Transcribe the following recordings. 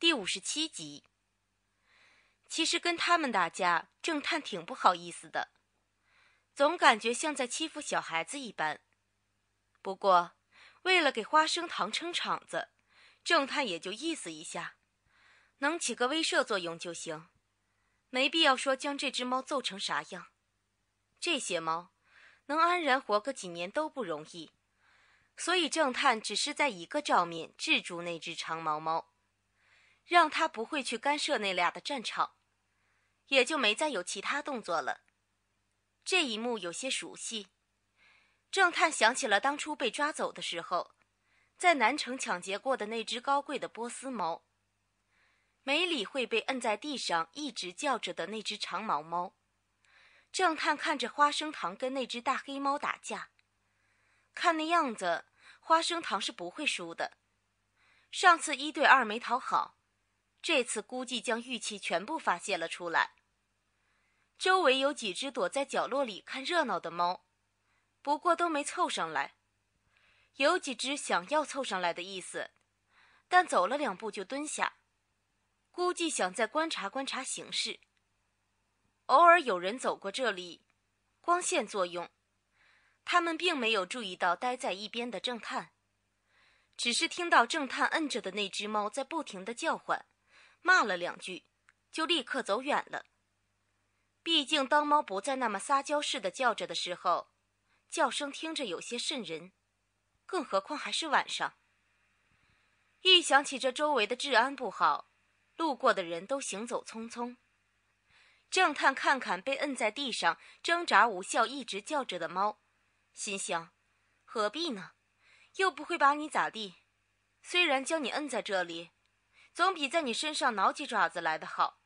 第五十七集。其实跟他们打架，正探挺不好意思的，总感觉像在欺负小孩子一般。不过，为了给花生糖撑场子，正探也就意思一下，能起个威慑作用就行，没必要说将这只猫揍成啥样。这些猫能安然活个几年都不容易，所以正探只是在一个照面制住那只长毛猫。让他不会去干涉那俩的战场，也就没再有其他动作了。这一幕有些熟悉，正探想起了当初被抓走的时候，在南城抢劫过的那只高贵的波斯猫。没理会被摁在地上一直叫着的那只长毛猫，正探看着花生糖跟那只大黑猫打架，看那样子，花生糖是不会输的。上次一对二没讨好。这次估计将玉器全部发泄了出来。周围有几只躲在角落里看热闹的猫，不过都没凑上来。有几只想要凑上来的意思，但走了两步就蹲下，估计想再观察观察形势。偶尔有人走过这里，光线作用，他们并没有注意到待在一边的正探，只是听到正探摁着的那只猫在不停的叫唤。骂了两句，就立刻走远了。毕竟当猫不再那么撒娇似的叫着的时候，叫声听着有些瘆人，更何况还是晚上。一想起这周围的治安不好，路过的人都行走匆匆。正探看看被摁在地上挣扎无效、一直叫着的猫，心想：何必呢？又不会把你咋地。虽然将你摁在这里。总比在你身上挠几爪子来的好。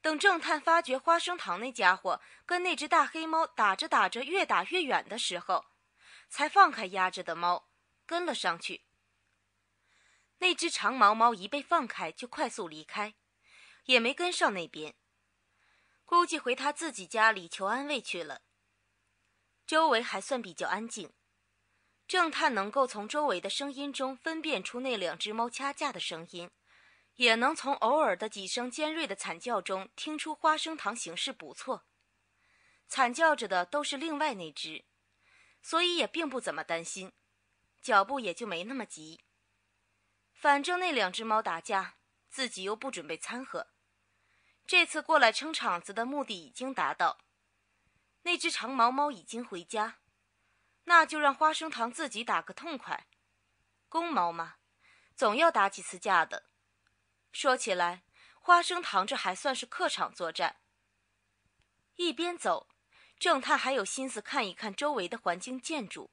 等正探发觉花生糖那家伙跟那只大黑猫打着打着越打越远的时候，才放开压着的猫，跟了上去。那只长毛猫一被放开就快速离开，也没跟上那边，估计回他自己家里求安慰去了。周围还算比较安静。正探能够从周围的声音中分辨出那两只猫掐架的声音，也能从偶尔的几声尖锐的惨叫中听出花生糖形势不错。惨叫着的都是另外那只，所以也并不怎么担心，脚步也就没那么急。反正那两只猫打架，自己又不准备掺和，这次过来撑场子的目的已经达到，那只长毛猫已经回家。那就让花生堂自己打个痛快，公猫嘛，总要打几次架的。说起来，花生堂这还算是客场作战。一边走，正太还有心思看一看周围的环境建筑。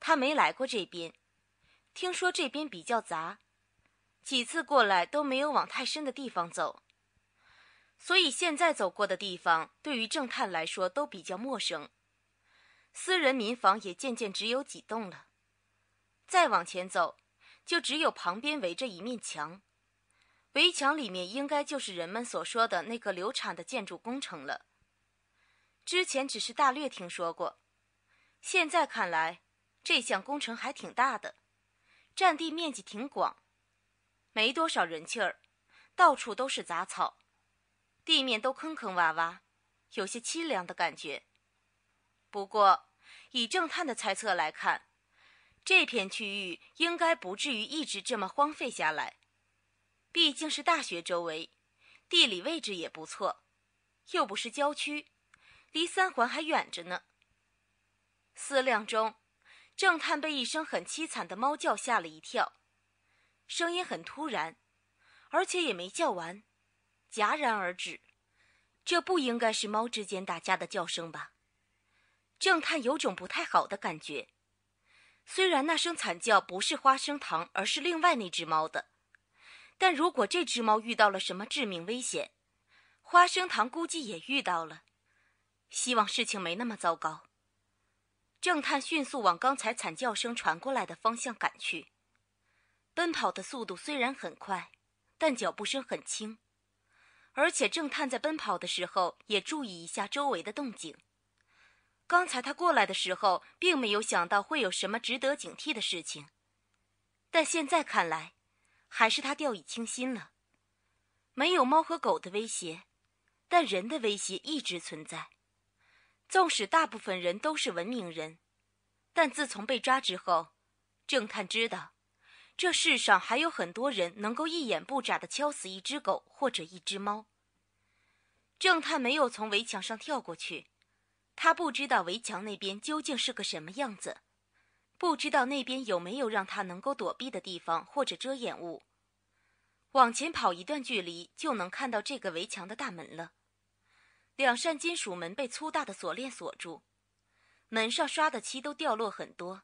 他没来过这边，听说这边比较杂，几次过来都没有往太深的地方走，所以现在走过的地方，对于正太来说都比较陌生。私人民房也渐渐只有几栋了。再往前走，就只有旁边围着一面墙，围墙里面应该就是人们所说的那个流产的建筑工程了。之前只是大略听说过，现在看来，这项工程还挺大的，占地面积挺广，没多少人气儿，到处都是杂草，地面都坑坑洼洼，有些凄凉的感觉。不过，以正探的猜测来看，这片区域应该不至于一直这么荒废下来。毕竟是大学周围，地理位置也不错，又不是郊区，离三环还远着呢。思量中，正探被一声很凄惨的猫叫吓了一跳，声音很突然，而且也没叫完，戛然而止。这不应该是猫之间打架的叫声吧？正探有种不太好的感觉，虽然那声惨叫不是花生糖，而是另外那只猫的，但如果这只猫遇到了什么致命危险，花生糖估计也遇到了。希望事情没那么糟糕。正探迅速往刚才惨叫声传过来的方向赶去，奔跑的速度虽然很快，但脚步声很轻，而且正探在奔跑的时候也注意一下周围的动静。刚才他过来的时候，并没有想到会有什么值得警惕的事情，但现在看来，还是他掉以轻心了。没有猫和狗的威胁，但人的威胁一直存在。纵使大部分人都是文明人，但自从被抓之后，正探知道，这世上还有很多人能够一眼不眨地敲死一只狗或者一只猫。正探没有从围墙上跳过去。他不知道围墙那边究竟是个什么样子，不知道那边有没有让他能够躲避的地方或者遮掩物。往前跑一段距离，就能看到这个围墙的大门了。两扇金属门被粗大的锁链锁住，门上刷的漆都掉落很多，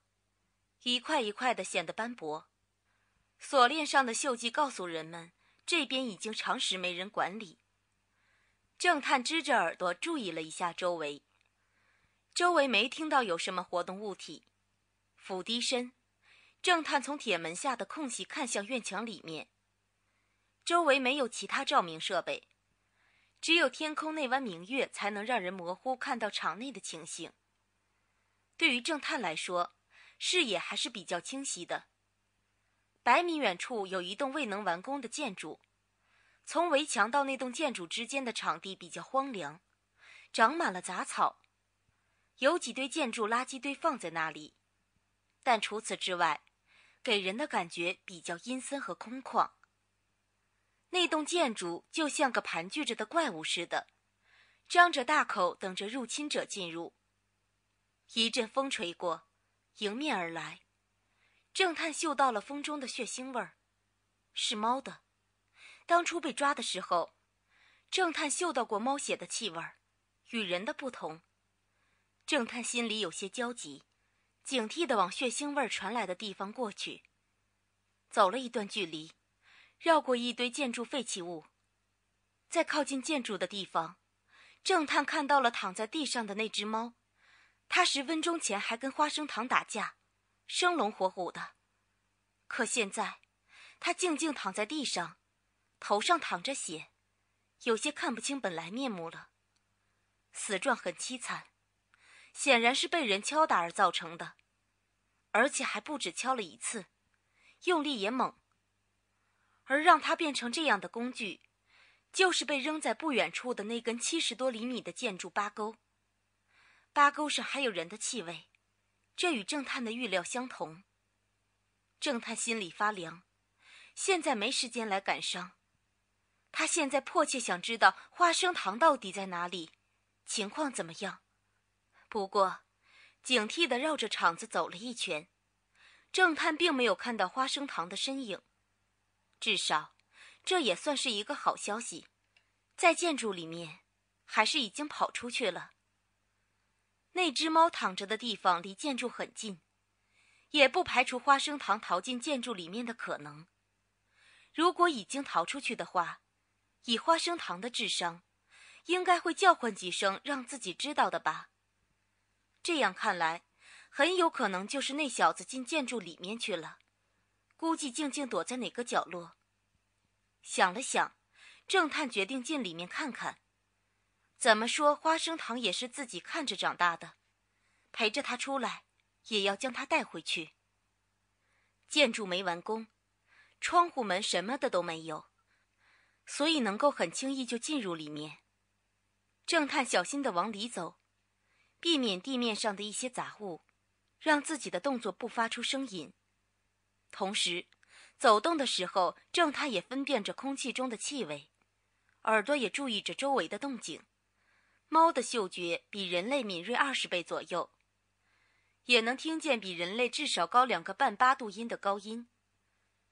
一块一块的，显得斑驳。锁链上的锈迹告诉人们，这边已经长时没人管理。正探支着耳朵注意了一下周围。周围没听到有什么活动物体，俯低身，正探从铁门下的空隙看向院墙里面。周围没有其他照明设备，只有天空那弯明月才能让人模糊看到场内的情形。对于正探来说，视野还是比较清晰的。百米远处有一栋未能完工的建筑，从围墙到那栋建筑之间的场地比较荒凉，长满了杂草。有几堆建筑垃圾堆放在那里，但除此之外，给人的感觉比较阴森和空旷。那栋建筑就像个盘踞着的怪物似的，张着大口等着入侵者进入。一阵风吹过，迎面而来，正探嗅到了风中的血腥味儿，是猫的。当初被抓的时候，正探嗅到过猫血的气味，与人的不同。正探心里有些焦急，警惕地往血腥味传来的地方过去。走了一段距离，绕过一堆建筑废弃物，在靠近建筑的地方，正探看到了躺在地上的那只猫。它十分钟前还跟花生糖打架，生龙活虎的，可现在，它静静躺在地上，头上淌着血，有些看不清本来面目了。死状很凄惨。显然是被人敲打而造成的，而且还不止敲了一次，用力也猛。而让它变成这样的工具，就是被扔在不远处的那根七十多厘米的建筑八钩。八钩上还有人的气味，这与正探的预料相同。正探心里发凉，现在没时间来感伤，他现在迫切想知道花生糖到底在哪里，情况怎么样。不过，警惕地绕着场子走了一圈，正探并没有看到花生堂的身影。至少，这也算是一个好消息。在建筑里面，还是已经跑出去了。那只猫躺着的地方离建筑很近，也不排除花生堂逃进建筑里面的可能。如果已经逃出去的话，以花生堂的智商，应该会叫唤几声，让自己知道的吧。这样看来，很有可能就是那小子进建筑里面去了，估计静静躲在哪个角落。想了想，正探决定进里面看看。怎么说，花生糖也是自己看着长大的，陪着他出来，也要将他带回去。建筑没完工，窗户门什么的都没有，所以能够很轻易就进入里面。正探小心的往里走。避免地面上的一些杂物，让自己的动作不发出声音。同时，走动的时候，正太也分辨着空气中的气味，耳朵也注意着周围的动静。猫的嗅觉比人类敏锐二十倍左右，也能听见比人类至少高两个半八度音的高音。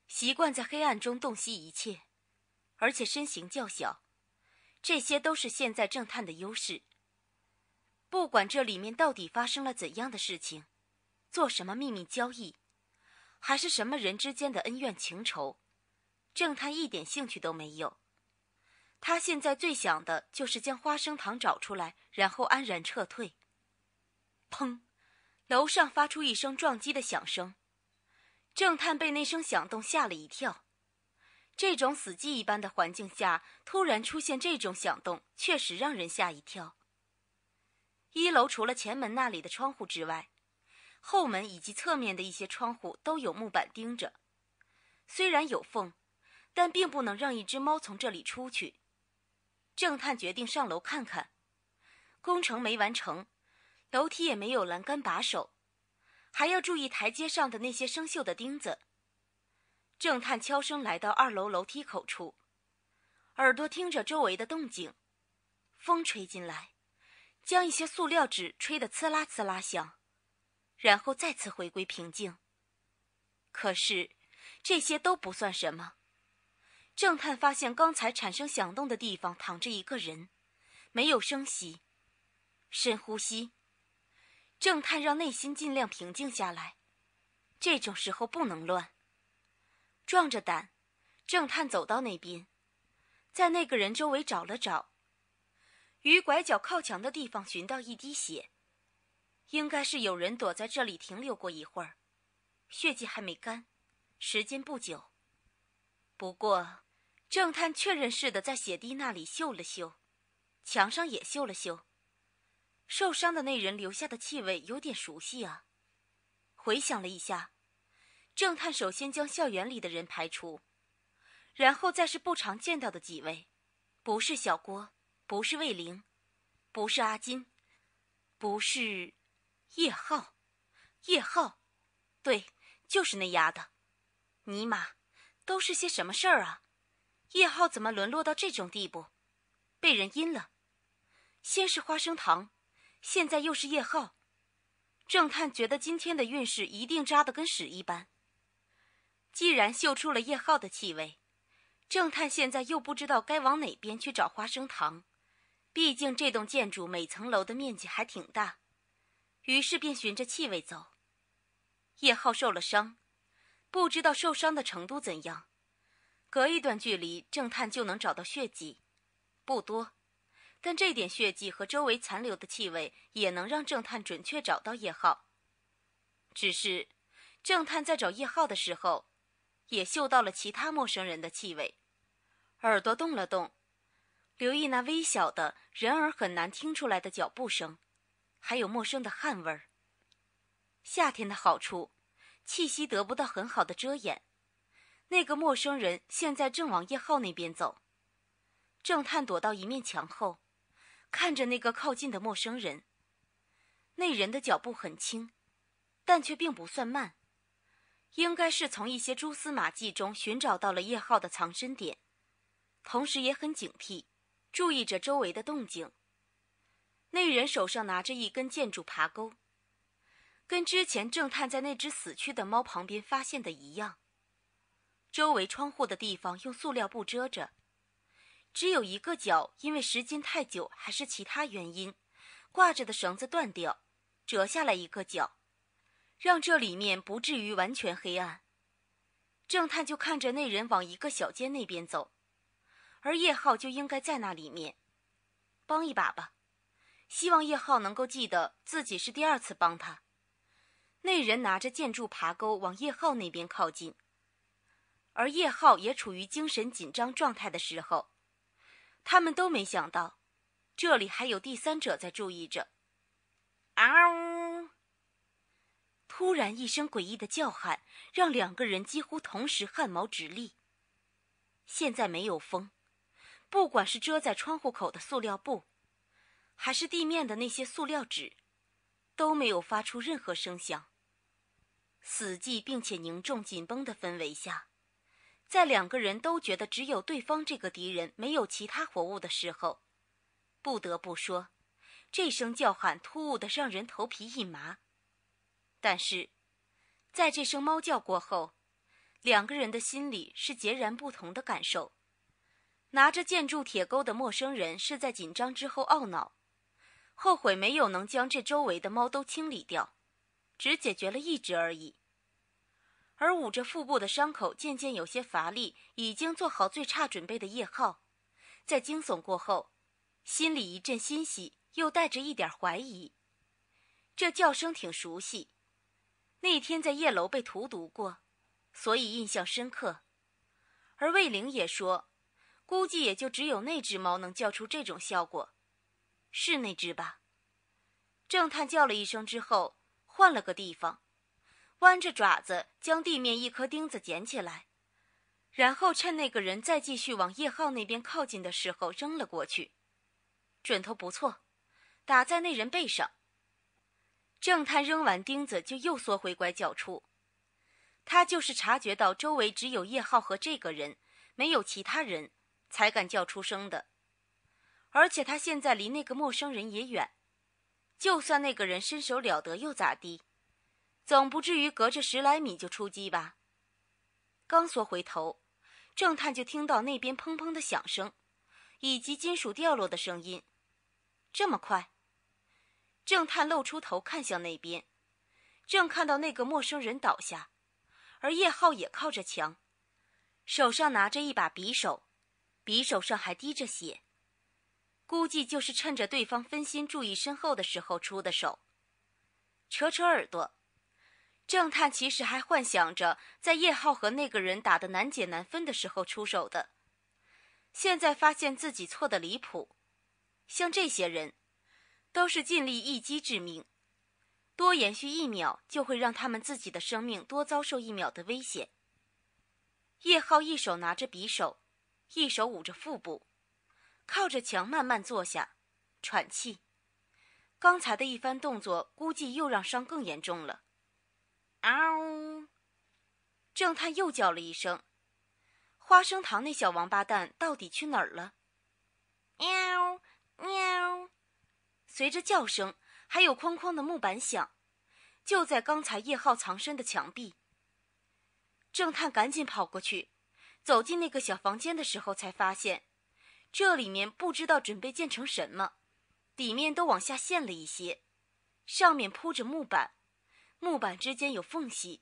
习惯在黑暗中洞悉一切，而且身形较小，这些都是现在正探的优势。不管这里面到底发生了怎样的事情，做什么秘密交易，还是什么人之间的恩怨情仇，正探一点兴趣都没有。他现在最想的就是将花生糖找出来，然后安然撤退。砰！楼上发出一声撞击的响声，正探被那声响动吓了一跳。这种死寂一般的环境下，突然出现这种响动，确实让人吓一跳。一楼除了前门那里的窗户之外，后门以及侧面的一些窗户都有木板钉着，虽然有缝，但并不能让一只猫从这里出去。正探决定上楼看看，工程没完成，楼梯也没有栏杆把手，还要注意台阶上的那些生锈的钉子。正探悄声来到二楼楼梯口处，耳朵听着周围的动静，风吹进来。将一些塑料纸吹得刺啦刺啦响，然后再次回归平静。可是，这些都不算什么。正探发现刚才产生响动的地方躺着一个人，没有声息。深呼吸，正探让内心尽量平静下来。这种时候不能乱。壮着胆，正探走到那边，在那个人周围找了找。于拐角靠墙的地方寻到一滴血，应该是有人躲在这里停留过一会儿，血迹还没干，时间不久。不过，正探确认似的在血滴那里嗅了嗅，墙上也嗅了嗅，受伤的那人留下的气味有点熟悉啊。回想了一下，正探首先将校园里的人排除，然后再是不常见到的几位，不是小郭。不是魏玲，不是阿金，不是叶浩，叶浩，对，就是那丫的。尼玛，都是些什么事儿啊？叶浩怎么沦落到这种地步，被人阴了？先是花生糖，现在又是叶浩。正探觉得今天的运势一定扎得跟屎一般。既然嗅出了叶浩的气味，正探现在又不知道该往哪边去找花生糖。毕竟这栋建筑每层楼的面积还挺大，于是便循着气味走。叶浩受了伤，不知道受伤的程度怎样。隔一段距离，正探就能找到血迹，不多，但这点血迹和周围残留的气味也能让正探准确找到叶浩。只是，正探在找叶浩的时候，也嗅到了其他陌生人的气味，耳朵动了动。留意那微小的人耳很难听出来的脚步声，还有陌生的汗味儿。夏天的好处，气息得不到很好的遮掩。那个陌生人现在正往叶浩那边走。正探躲到一面墙后，看着那个靠近的陌生人。那人的脚步很轻，但却并不算慢，应该是从一些蛛丝马迹中寻找到了叶浩的藏身点，同时也很警惕。注意着周围的动静。那人手上拿着一根建筑爬钩，跟之前正探在那只死去的猫旁边发现的一样。周围窗户的地方用塑料布遮着，只有一个角，因为时间太久还是其他原因，挂着的绳子断掉，折下来一个角，让这里面不至于完全黑暗。正探就看着那人往一个小间那边走。而叶浩就应该在那里面，帮一把吧。希望叶浩能够记得自己是第二次帮他。那人拿着建筑爬钩往叶浩那边靠近，而叶浩也处于精神紧张状态的时候，他们都没想到，这里还有第三者在注意着。嗷！突然一声诡异的叫喊，让两个人几乎同时汗毛直立。现在没有风。不管是遮在窗户口的塑料布，还是地面的那些塑料纸，都没有发出任何声响。死寂并且凝重、紧绷的氛围下，在两个人都觉得只有对方这个敌人没有其他活物的时候，不得不说，这声叫喊突兀的让人头皮一麻。但是，在这声猫叫过后，两个人的心里是截然不同的感受。拿着建筑铁钩的陌生人是在紧张之后懊恼，后悔没有能将这周围的猫都清理掉，只解决了一只而已。而捂着腹部的伤口渐渐有些乏力，已经做好最差准备的叶浩，在惊悚过后，心里一阵欣喜，又带着一点怀疑。这叫声挺熟悉，那天在夜楼被荼毒过，所以印象深刻。而魏玲也说。估计也就只有那只猫能叫出这种效果，是那只吧？正探叫了一声之后，换了个地方，弯着爪子将地面一颗钉子捡起来，然后趁那个人再继续往叶浩那边靠近的时候扔了过去，准头不错，打在那人背上。正探扔完钉子就又缩回拐角处，他就是察觉到周围只有叶浩和这个人，没有其他人。才敢叫出声的，而且他现在离那个陌生人也远，就算那个人身手了得又咋地，总不至于隔着十来米就出击吧？刚缩回头，正探就听到那边砰砰的响声，以及金属掉落的声音。这么快，正探露出头看向那边，正看到那个陌生人倒下，而叶浩也靠着墙，手上拿着一把匕首。匕首上还滴着血，估计就是趁着对方分心、注意身后的时候出的手。扯扯耳朵，郑探其实还幻想着在叶浩和那个人打得难解难分的时候出手的，现在发现自己错得离谱。像这些人，都是尽力一击致命，多延续一秒就会让他们自己的生命多遭受一秒的危险。叶浩一手拿着匕首。一手捂着腹部，靠着墙慢慢坐下，喘气。刚才的一番动作，估计又让伤更严重了。喵！正太又叫了一声：“花生糖那小王八蛋到底去哪儿了？”喵喵！随着叫声，还有哐哐的木板响，就在刚才叶浩藏身的墙壁。正探赶紧跑过去。走进那个小房间的时候，才发现，这里面不知道准备建成什么，底面都往下陷了一些，上面铺着木板，木板之间有缝隙，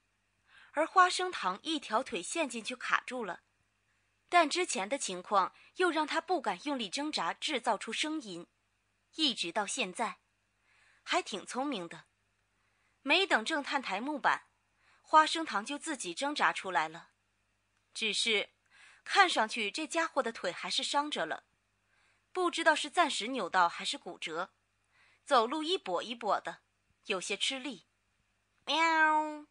而花生糖一条腿陷进去卡住了，但之前的情况又让他不敢用力挣扎，制造出声音，一直到现在，还挺聪明的，没等正探台木板，花生糖就自己挣扎出来了，只是。看上去这家伙的腿还是伤着了，不知道是暂时扭到还是骨折，走路一跛一跛的，有些吃力。喵。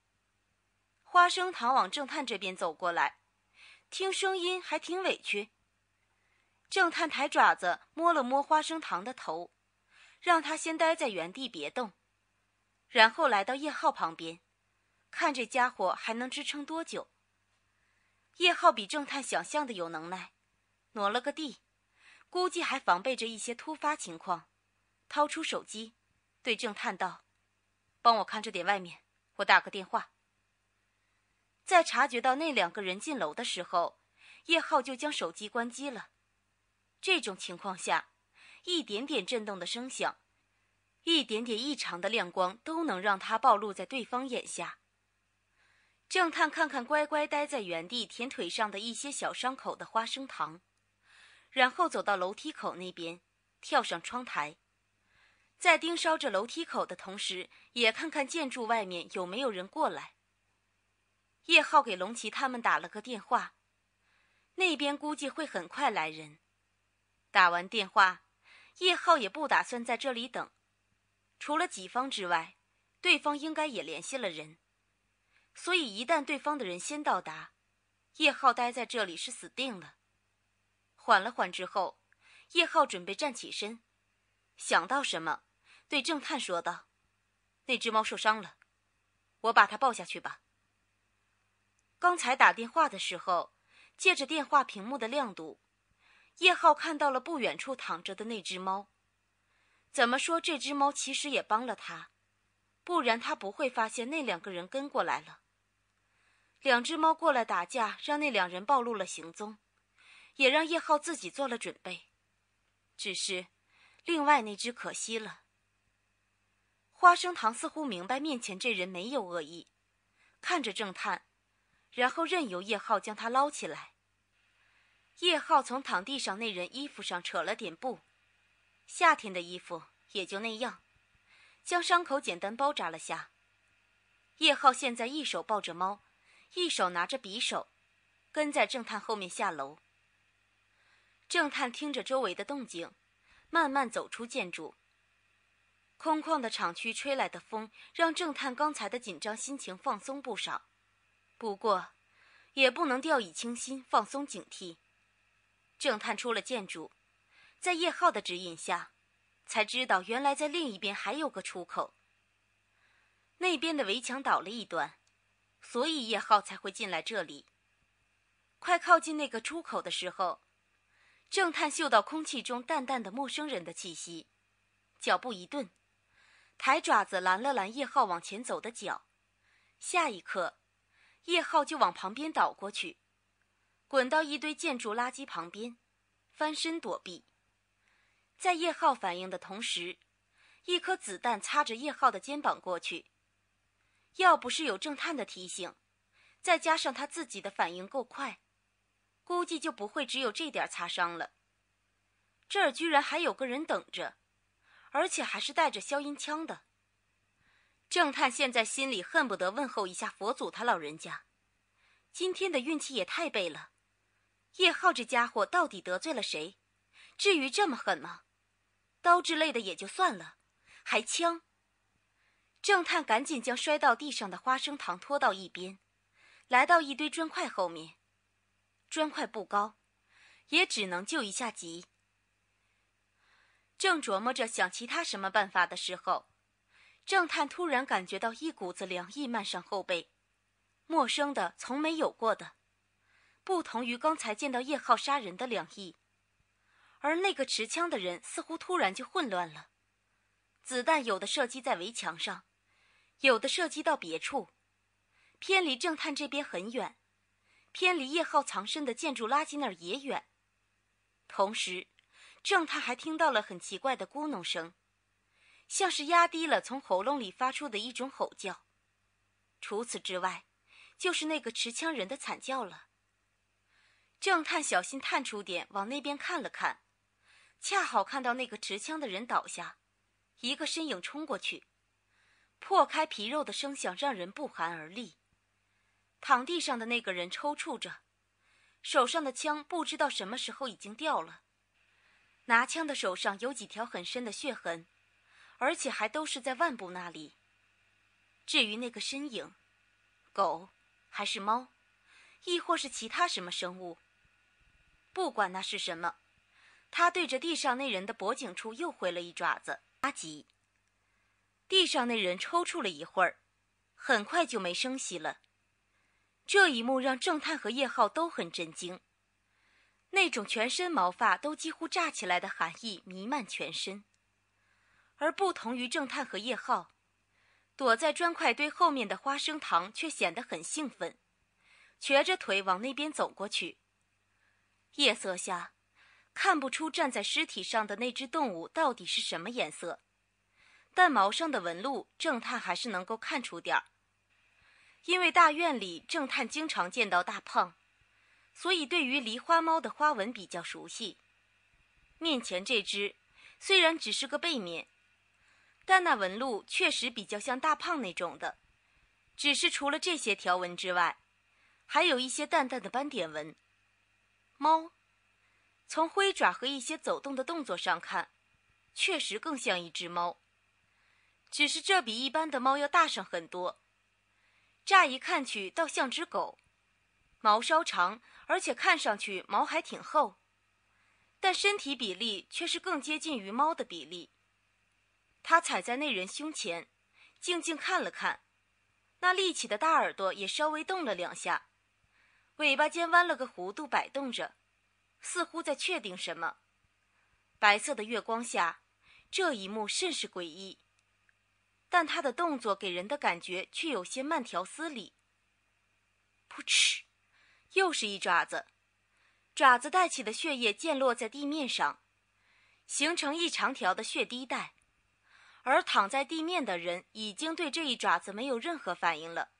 花生糖往正探这边走过来，听声音还挺委屈。正探抬爪子摸了摸花生糖的头，让他先待在原地别动，然后来到叶浩旁边，看这家伙还能支撑多久。叶浩比正探想象的有能耐，挪了个地，估计还防备着一些突发情况。掏出手机，对正探道：“帮我看着点外面，我打个电话。”在察觉到那两个人进楼的时候，叶浩就将手机关机了。这种情况下，一点点震动的声响，一点点异常的亮光，都能让他暴露在对方眼下。正探看看乖乖待在原地舔腿上的一些小伤口的花生糖，然后走到楼梯口那边，跳上窗台，在盯梢着楼梯口的同时，也看看建筑外面有没有人过来。叶浩给龙奇他们打了个电话，那边估计会很快来人。打完电话，叶浩也不打算在这里等，除了己方之外，对方应该也联系了人。所以，一旦对方的人先到达，叶浩待在这里是死定了。缓了缓之后，叶浩准备站起身，想到什么，对正探说道：“那只猫受伤了，我把它抱下去吧。”刚才打电话的时候，借着电话屏幕的亮度，叶浩看到了不远处躺着的那只猫。怎么说，这只猫其实也帮了他，不然他不会发现那两个人跟过来了。两只猫过来打架，让那两人暴露了行踪，也让叶浩自己做了准备。只是，另外那只可惜了。花生堂似乎明白面前这人没有恶意，看着正探，然后任由叶浩将他捞起来。叶浩从躺地上那人衣服上扯了点布，夏天的衣服也就那样，将伤口简单包扎了下。叶浩现在一手抱着猫。一手拿着匕首，跟在郑探后面下楼。郑探听着周围的动静，慢慢走出建筑。空旷的厂区吹来的风，让郑探刚才的紧张心情放松不少，不过，也不能掉以轻心，放松警惕。郑探出了建筑，在叶浩的指引下，才知道原来在另一边还有个出口。那边的围墙倒了一段。所以叶浩才会进来这里。快靠近那个出口的时候，正探嗅到空气中淡淡的陌生人的气息，脚步一顿，抬爪子拦了拦叶浩往前走的脚。下一刻，叶浩就往旁边倒过去，滚到一堆建筑垃圾旁边，翻身躲避。在叶浩反应的同时，一颗子弹擦着叶浩的肩膀过去。要不是有正探的提醒，再加上他自己的反应够快，估计就不会只有这点擦伤了。这儿居然还有个人等着，而且还是带着消音枪的。正探现在心里恨不得问候一下佛祖他老人家，今天的运气也太背了。叶浩这家伙到底得罪了谁？至于这么狠吗？刀之类的也就算了，还枪。正探赶紧将摔到地上的花生糖拖到一边，来到一堆砖块后面。砖块不高，也只能救一下急。正琢磨着想其他什么办法的时候，正探突然感觉到一股子凉意漫上后背，陌生的，从没有过的，不同于刚才见到叶浩杀人的凉意。而那个持枪的人似乎突然就混乱了，子弹有的射击在围墙上。有的射击到别处，偏离正探这边很远，偏离叶浩藏身的建筑垃圾那儿也远。同时，正探还听到了很奇怪的咕哝声，像是压低了从喉咙里发出的一种吼叫。除此之外，就是那个持枪人的惨叫了。正探小心探出点往那边看了看，恰好看到那个持枪的人倒下，一个身影冲过去。破开皮肉的声响让人不寒而栗。躺地上的那个人抽搐着，手上的枪不知道什么时候已经掉了。拿枪的手上有几条很深的血痕，而且还都是在腕部那里。至于那个身影，狗还是猫，亦或是其他什么生物？不管那是什么，他对着地上那人的脖颈处又挥了一爪子。阿吉。地上那人抽搐了一会儿，很快就没声息了。这一幕让正探和叶浩都很震惊。那种全身毛发都几乎炸起来的寒意弥漫全身。而不同于正探和叶浩，躲在砖块堆后面的花生糖却显得很兴奋，瘸着腿往那边走过去。夜色下，看不出站在尸体上的那只动物到底是什么颜色。但毛上的纹路，正探还是能够看出点儿。因为大院里正探经常见到大胖，所以对于狸花猫的花纹比较熟悉。面前这只虽然只是个背面，但那纹路确实比较像大胖那种的。只是除了这些条纹之外，还有一些淡淡的斑点纹。猫，从灰爪和一些走动的动作上看，确实更像一只猫。只是这比一般的猫要大上很多，乍一看去倒像只狗，毛稍长，而且看上去毛还挺厚，但身体比例却是更接近于猫的比例。它踩在那人胸前，静静看了看，那立起的大耳朵也稍微动了两下，尾巴尖弯了个弧度摆动着，似乎在确定什么。白色的月光下，这一幕甚是诡异。但他的动作给人的感觉却有些慢条斯理。扑哧，又是一爪子，爪子带起的血液溅落在地面上，形成一长条的血滴带。而躺在地面的人已经对这一爪子没有任何反应了。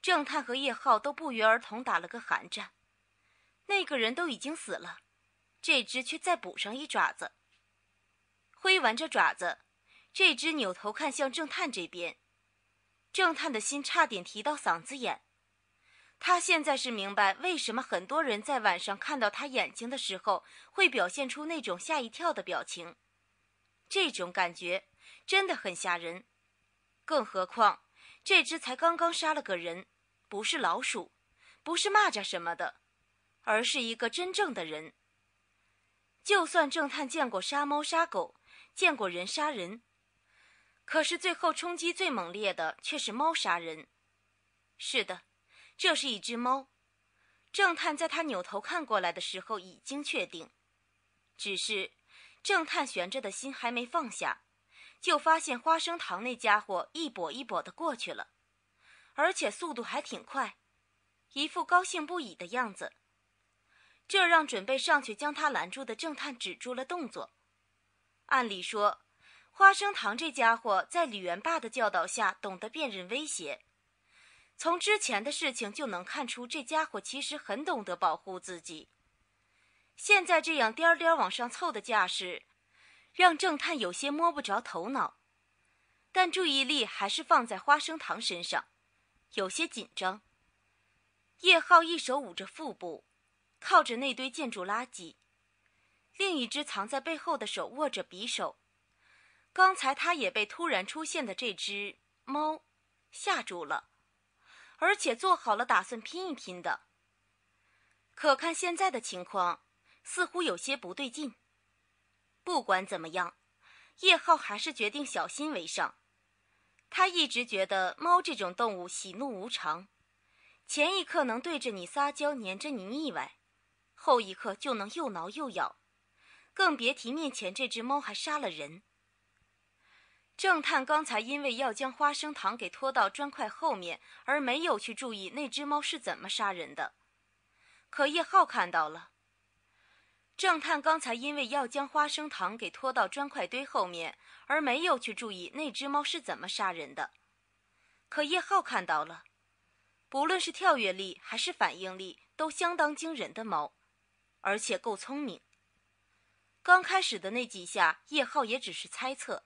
正探和叶浩都不约而同打了个寒战。那个人都已经死了，这只却再补上一爪子。挥完这爪子。这只扭头看向正探这边，正探的心差点提到嗓子眼。他现在是明白为什么很多人在晚上看到他眼睛的时候会表现出那种吓一跳的表情，这种感觉真的很吓人。更何况，这只才刚刚杀了个人，不是老鼠，不是蚂蚱什么的，而是一个真正的人。就算正探见过杀猫杀狗，见过人杀人。可是最后冲击最猛烈的却是猫杀人。是的，这是一只猫。正探在他扭头看过来的时候已经确定，只是正探悬着的心还没放下，就发现花生糖那家伙一跛一跛的过去了，而且速度还挺快，一副高兴不已的样子。这让准备上去将他拦住的正探止住了动作。按理说。花生堂这家伙在李元霸的教导下懂得辨认威胁，从之前的事情就能看出，这家伙其实很懂得保护自己。现在这样颠颠往上凑的架势，让正探有些摸不着头脑，但注意力还是放在花生堂身上，有些紧张。叶浩一手捂着腹部，靠着那堆建筑垃圾，另一只藏在背后的手握着匕首。刚才他也被突然出现的这只猫吓住了，而且做好了打算拼一拼的。可看现在的情况，似乎有些不对劲。不管怎么样，叶浩还是决定小心为上。他一直觉得猫这种动物喜怒无常，前一刻能对着你撒娇、黏着你腻歪，后一刻就能又挠又咬，更别提面前这只猫还杀了人。正探刚才因为要将花生糖给拖到砖块后面，而没有去注意那只猫是怎么杀人的，可叶浩看到了。正探刚才因为要将花生糖给拖到砖块堆后面，而没有去注意那只猫是怎么杀人的，可叶浩看到了。不论是跳跃力还是反应力，都相当惊人的猫，而且够聪明。刚开始的那几下，叶浩也只是猜测。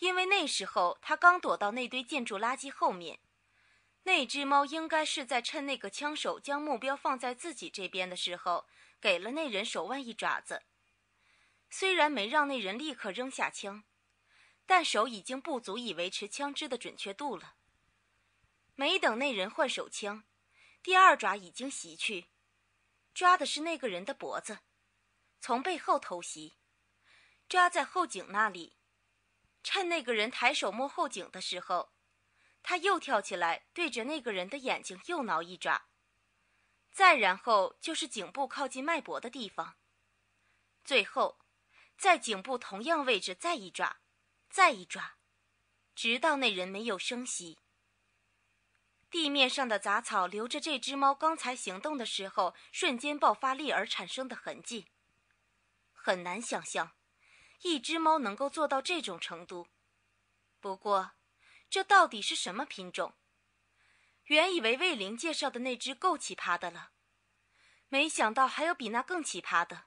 因为那时候他刚躲到那堆建筑垃圾后面，那只猫应该是在趁那个枪手将目标放在自己这边的时候，给了那人手腕一爪子。虽然没让那人立刻扔下枪，但手已经不足以维持枪支的准确度了。没等那人换手枪，第二爪已经袭去，抓的是那个人的脖子，从背后偷袭，抓在后颈那里。趁那个人抬手摸后颈的时候，他又跳起来，对着那个人的眼睛又挠一爪，再然后就是颈部靠近脉搏的地方，最后，在颈部同样位置再一抓，再一抓，直到那人没有声息。地面上的杂草留着这只猫刚才行动的时候瞬间爆发力而产生的痕迹，很难想象。一只猫能够做到这种程度，不过，这到底是什么品种？原以为魏玲介绍的那只够奇葩的了，没想到还有比那更奇葩的。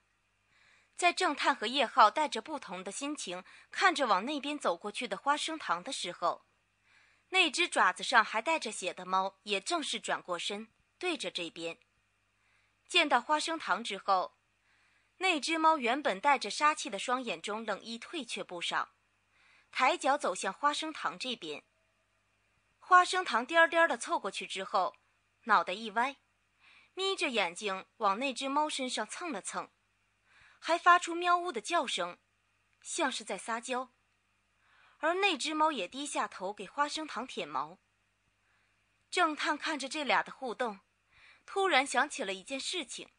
在正探和叶浩带着不同的心情看着往那边走过去的花生糖的时候，那只爪子上还带着血的猫也正式转过身，对着这边。见到花生糖之后。那只猫原本带着杀气的双眼中冷意退却不少，抬脚走向花生糖这边。花生糖颠颠的凑过去之后，脑袋一歪，眯着眼睛往那只猫身上蹭了蹭，还发出喵呜的叫声，像是在撒娇。而那只猫也低下头给花生糖舔毛。正探看着这俩的互动，突然想起了一件事情。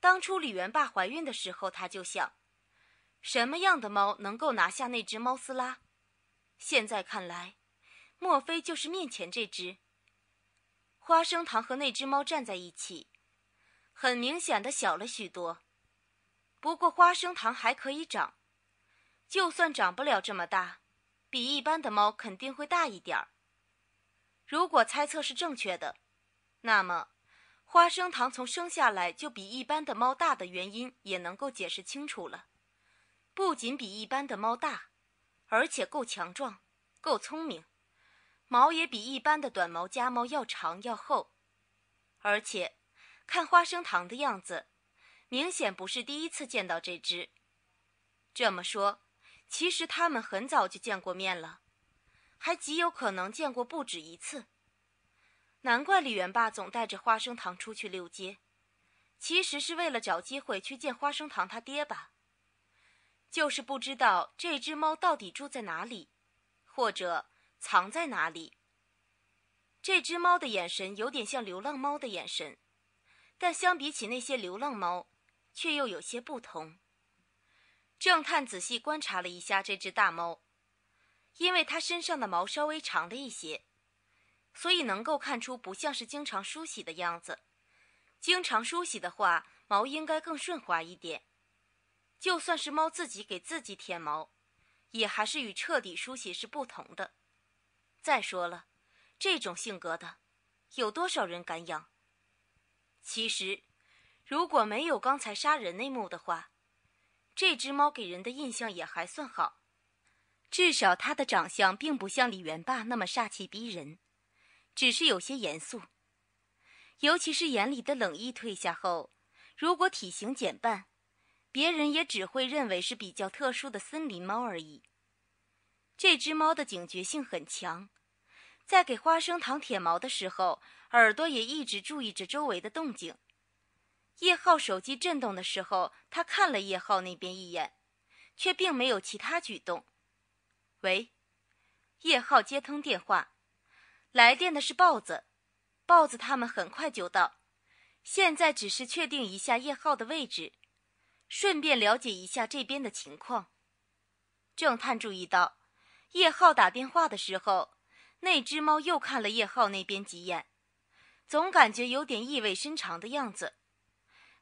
当初李元霸怀孕的时候，他就想，什么样的猫能够拿下那只猫斯拉？现在看来，莫非就是面前这只？花生糖和那只猫站在一起，很明显的小了许多。不过花生糖还可以长，就算长不了这么大，比一般的猫肯定会大一点儿。如果猜测是正确的，那么……花生糖从生下来就比一般的猫大的原因也能够解释清楚了。不仅比一般的猫大，而且够强壮，够聪明，毛也比一般的短毛家猫要长要厚。而且，看花生糖的样子，明显不是第一次见到这只。这么说，其实他们很早就见过面了，还极有可能见过不止一次。难怪李元霸总带着花生糖出去溜街，其实是为了找机会去见花生糖他爹吧。就是不知道这只猫到底住在哪里，或者藏在哪里。这只猫的眼神有点像流浪猫的眼神，但相比起那些流浪猫，却又有些不同。正探仔细观察了一下这只大猫，因为它身上的毛稍微长了一些。所以能够看出，不像是经常梳洗的样子。经常梳洗的话，毛应该更顺滑一点。就算是猫自己给自己舔毛，也还是与彻底梳洗是不同的。再说了，这种性格的，有多少人敢养？其实，如果没有刚才杀人内幕的话，这只猫给人的印象也还算好。至少它的长相并不像李元霸那么煞气逼人。只是有些严肃，尤其是眼里的冷意退下后，如果体型减半，别人也只会认为是比较特殊的森林猫而已。这只猫的警觉性很强，在给花生糖舔毛的时候，耳朵也一直注意着周围的动静。叶浩手机震动的时候，他看了叶浩那边一眼，却并没有其他举动。喂，叶浩接通电话。来电的是豹子，豹子他们很快就到，现在只是确定一下叶浩的位置，顺便了解一下这边的情况。正探注意到，叶浩打电话的时候，那只猫又看了叶浩那边几眼，总感觉有点意味深长的样子。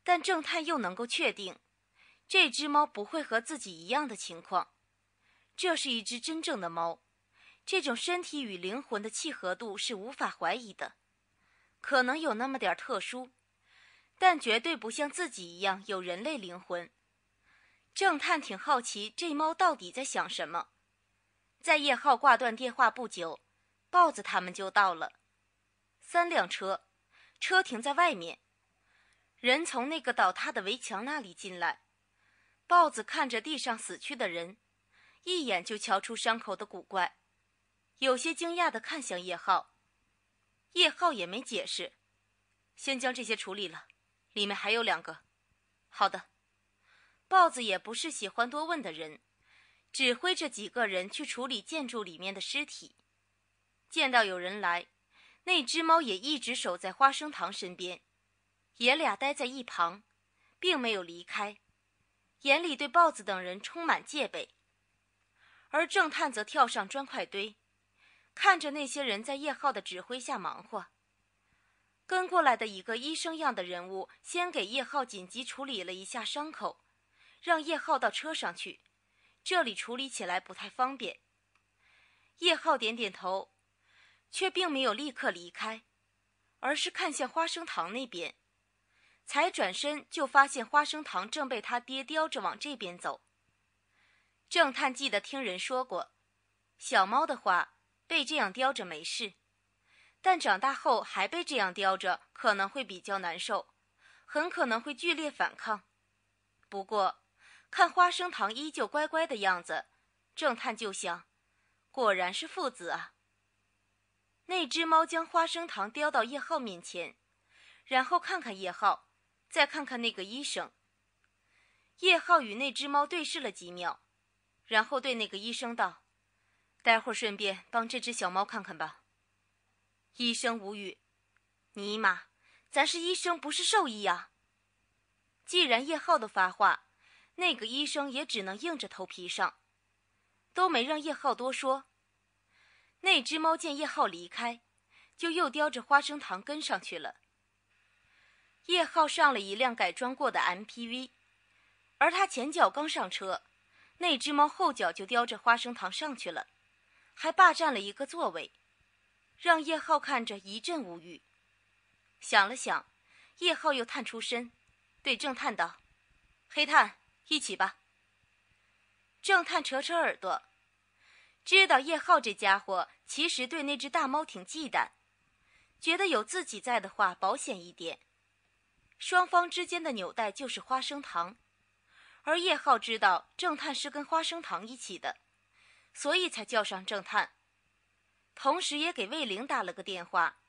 但正探又能够确定，这只猫不会和自己一样的情况，这是一只真正的猫。这种身体与灵魂的契合度是无法怀疑的，可能有那么点儿特殊，但绝对不像自己一样有人类灵魂。正探挺好奇这猫到底在想什么。在叶浩挂断电话不久，豹子他们就到了，三辆车，车停在外面，人从那个倒塌的围墙那里进来。豹子看着地上死去的人，一眼就瞧出伤口的古怪。有些惊讶的看向叶浩，叶浩也没解释，先将这些处理了，里面还有两个。好的，豹子也不是喜欢多问的人，指挥着几个人去处理建筑里面的尸体。见到有人来，那只猫也一直守在花生堂身边，爷俩待在一旁，并没有离开，眼里对豹子等人充满戒备，而正探则跳上砖块堆。看着那些人在叶浩的指挥下忙活，跟过来的一个医生样的人物先给叶浩紧急处理了一下伤口，让叶浩到车上去，这里处理起来不太方便。叶浩点点头，却并没有立刻离开，而是看向花生堂那边，才转身就发现花生堂正被他爹叼着往这边走。正探记的听人说过，小猫的话。被这样叼着没事，但长大后还被这样叼着可能会比较难受，很可能会剧烈反抗。不过，看花生糖依旧乖乖的样子，正探就想，果然是父子啊。那只猫将花生糖叼到叶浩面前，然后看看叶浩，再看看那个医生。叶浩与那只猫对视了几秒，然后对那个医生道。待会儿顺便帮这只小猫看看吧。医生无语：“尼玛，咱是医生不是兽医呀！”既然叶浩都发话，那个医生也只能硬着头皮上，都没让叶浩多说。那只猫见叶浩离开，就又叼着花生糖跟上去了。叶浩上了一辆改装过的 MPV，而他前脚刚上车，那只猫后脚就叼着花生糖上去了。还霸占了一个座位，让叶浩看着一阵无语。想了想，叶浩又探出身，对郑探道：“黑炭，一起吧。”郑探扯扯耳朵，知道叶浩这家伙其实对那只大猫挺忌惮，觉得有自己在的话保险一点。双方之间的纽带就是花生糖，而叶浩知道郑探是跟花生糖一起的。所以才叫上郑探，同时也给魏玲打了个电话。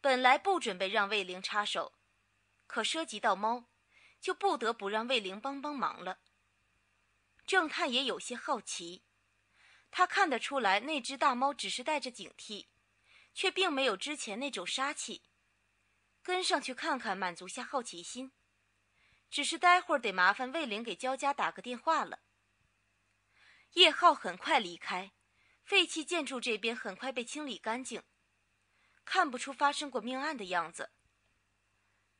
本来不准备让魏玲插手，可涉及到猫，就不得不让魏玲帮帮忙了。郑探也有些好奇，他看得出来那只大猫只是带着警惕，却并没有之前那种杀气。跟上去看看，满足下好奇心。只是待会儿得麻烦魏玲给焦家打个电话了。叶浩很快离开，废弃建筑这边很快被清理干净，看不出发生过命案的样子。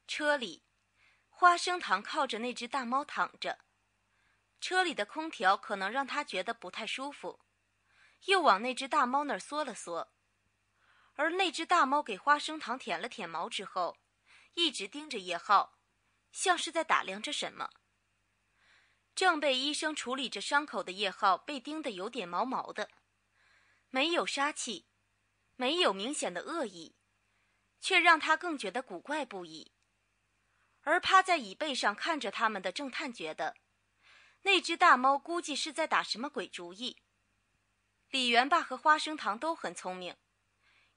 车里，花生糖靠着那只大猫躺着，车里的空调可能让他觉得不太舒服，又往那只大猫那儿缩了缩。而那只大猫给花生糖舔了舔毛之后，一直盯着叶浩，像是在打量着什么。正被医生处理着伤口的叶浩被盯得有点毛毛的，没有杀气，没有明显的恶意，却让他更觉得古怪不已。而趴在椅背上看着他们的正探觉得，那只大猫估计是在打什么鬼主意。李元霸和花生糖都很聪明，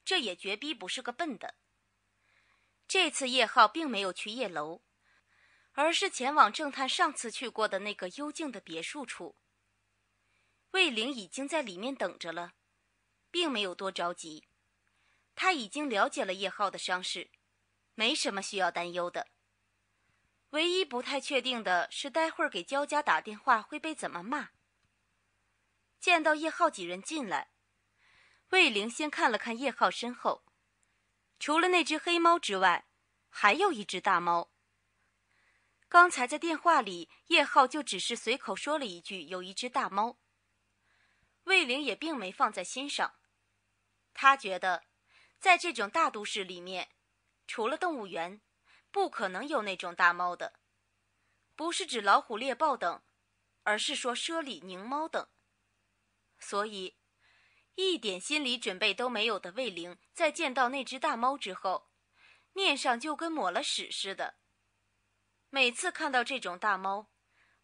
这也绝逼不是个笨的。这次叶浩并没有去夜楼。而是前往正探上次去过的那个幽静的别墅处。魏玲已经在里面等着了，并没有多着急。他已经了解了叶浩的伤势，没什么需要担忧的。唯一不太确定的是，待会儿给焦家打电话会被怎么骂。见到叶浩几人进来，魏玲先看了看叶浩身后，除了那只黑猫之外，还有一只大猫。刚才在电话里，叶浩就只是随口说了一句“有一只大猫”，魏玲也并没放在心上。他觉得，在这种大都市里面，除了动物园，不可能有那种大猫的，不是指老虎、猎豹等，而是说猞猁、狞猫等。所以，一点心理准备都没有的魏玲，在见到那只大猫之后，面上就跟抹了屎似的。每次看到这种大猫，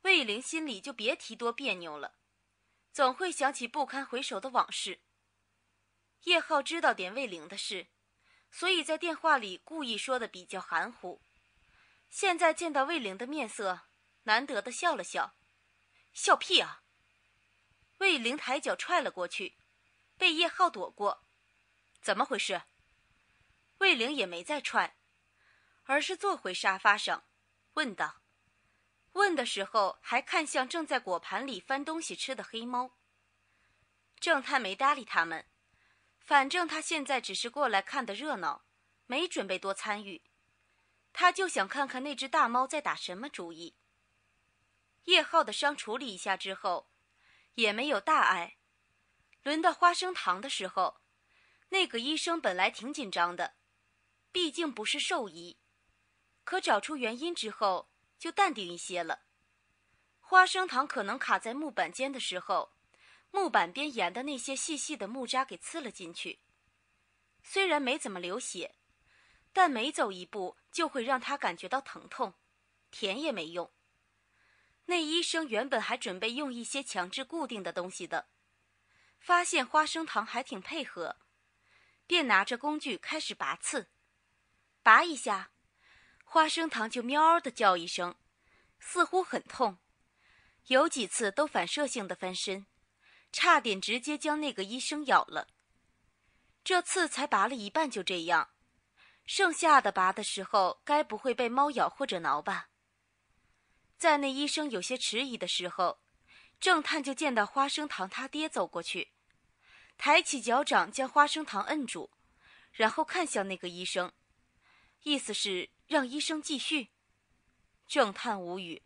魏玲心里就别提多别扭了，总会想起不堪回首的往事。叶浩知道点魏玲的事，所以在电话里故意说的比较含糊。现在见到魏玲的面色，难得的笑了笑，笑屁啊！魏玲抬脚踹了过去，被叶浩躲过，怎么回事？魏玲也没再踹，而是坐回沙发上。问道，问的时候还看向正在果盘里翻东西吃的黑猫。正太没搭理他们，反正他现在只是过来看的热闹，没准备多参与。他就想看看那只大猫在打什么主意。叶浩的伤处理一下之后，也没有大碍。轮到花生糖的时候，那个医生本来挺紧张的，毕竟不是兽医。可找出原因之后，就淡定一些了。花生糖可能卡在木板间的时候，木板边沿的那些细细的木渣给刺了进去。虽然没怎么流血，但每走一步就会让他感觉到疼痛。舔也没用。那医生原本还准备用一些强制固定的东西的，发现花生糖还挺配合，便拿着工具开始拔刺，拔一下。花生糖就喵嗷的叫一声，似乎很痛，有几次都反射性的翻身，差点直接将那个医生咬了。这次才拔了一半，就这样，剩下的拔的时候该不会被猫咬或者挠吧？在那医生有些迟疑的时候，正探就见到花生糖他爹走过去，抬起脚掌将花生糖摁住，然后看向那个医生，意思是。让医生继续，正叹无语，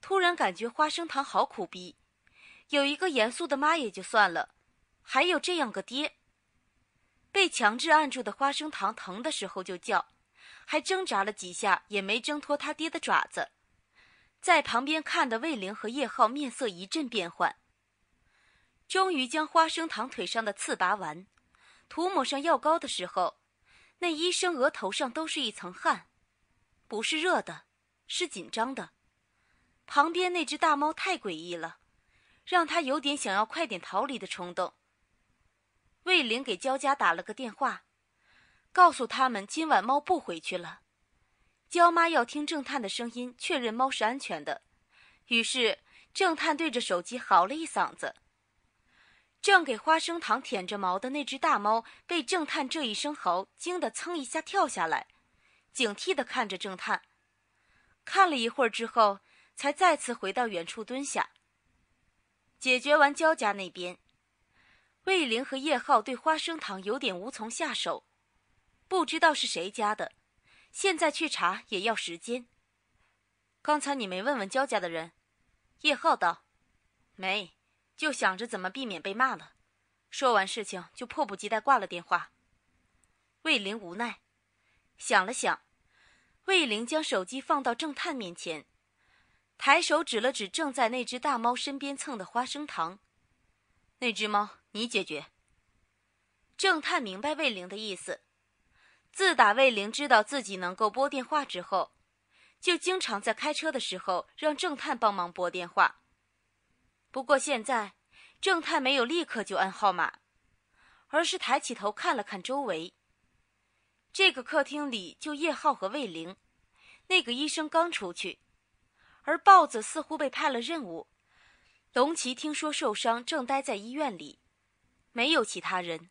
突然感觉花生糖好苦逼。有一个严肃的妈也就算了，还有这样个爹。被强制按住的花生糖疼的时候就叫，还挣扎了几下也没挣脱他爹的爪子。在旁边看的魏玲和叶浩面色一阵变幻。终于将花生糖腿上的刺拔完，涂抹上药膏的时候，那医生额头上都是一层汗。不是热的，是紧张的。旁边那只大猫太诡异了，让他有点想要快点逃离的冲动。魏玲给焦家打了个电话，告诉他们今晚猫不回去了。焦妈要听正探的声音，确认猫是安全的。于是正探对着手机嚎了一嗓子。正给花生糖舔着毛的那只大猫被正探这一声嚎惊得噌一下跳下来。警惕地看着正探，看了一会儿之后，才再次回到远处蹲下。解决完焦家那边，魏玲和叶浩对花生糖有点无从下手，不知道是谁家的，现在去查也要时间。刚才你没问问焦家的人？叶浩道：“没，就想着怎么避免被骂了。”说完事情，就迫不及待挂了电话。魏玲无奈，想了想。魏玲将手机放到郑探面前，抬手指了指正在那只大猫身边蹭的花生糖，那只猫你解决。郑探明白魏玲的意思，自打魏玲知道自己能够拨电话之后，就经常在开车的时候让郑探帮忙拨电话。不过现在，郑探没有立刻就按号码，而是抬起头看了看周围。这个客厅里就叶浩和魏玲，那个医生刚出去，而豹子似乎被派了任务，龙奇听说受伤正待在医院里，没有其他人。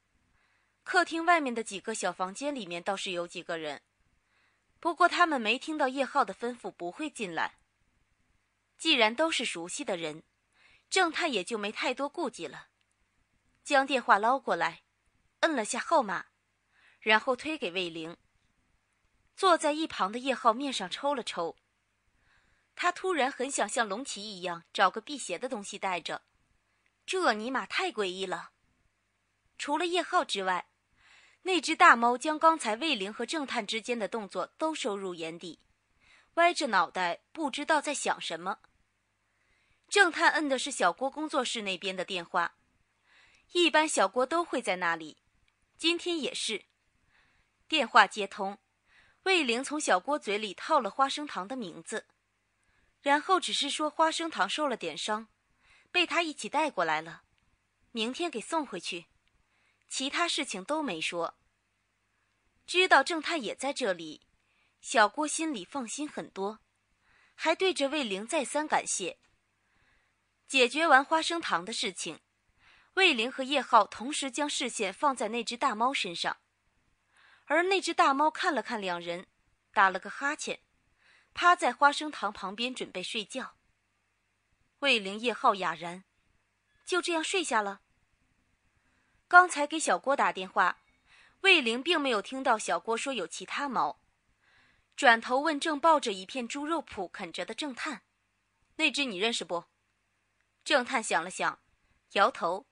客厅外面的几个小房间里面倒是有几个人，不过他们没听到叶浩的吩咐，不会进来。既然都是熟悉的人，正太也就没太多顾忌了，将电话捞过来，摁了下号码。然后推给魏玲。坐在一旁的叶浩面上抽了抽。他突然很想像龙骑一样找个辟邪的东西带着，这尼玛太诡异了。除了叶浩之外，那只大猫将刚才魏玲和正探之间的动作都收入眼底，歪着脑袋不知道在想什么。正探摁的是小郭工作室那边的电话，一般小郭都会在那里，今天也是。电话接通，魏玲从小郭嘴里套了花生糖的名字，然后只是说花生糖受了点伤，被他一起带过来了，明天给送回去，其他事情都没说。知道正太也在这里，小郭心里放心很多，还对着魏玲再三感谢。解决完花生糖的事情，魏玲和叶浩同时将视线放在那只大猫身上。而那只大猫看了看两人，打了个哈欠，趴在花生糖旁边准备睡觉。魏玲、叶浩哑然，就这样睡下了。刚才给小郭打电话，魏玲并没有听到小郭说有其他猫，转头问正抱着一片猪肉脯啃着的郑探：“那只你认识不？”郑探想了想，摇头，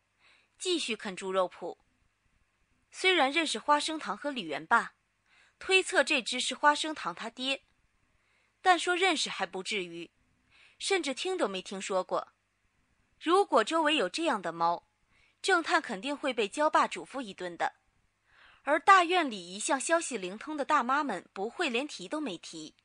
继续啃猪肉脯。虽然认识花生糖和李元霸，推测这只是花生糖他爹，但说认识还不至于，甚至听都没听说过。如果周围有这样的猫，正探肯定会被焦爸嘱咐一顿的，而大院里一向消息灵通的大妈们不会连提都没提。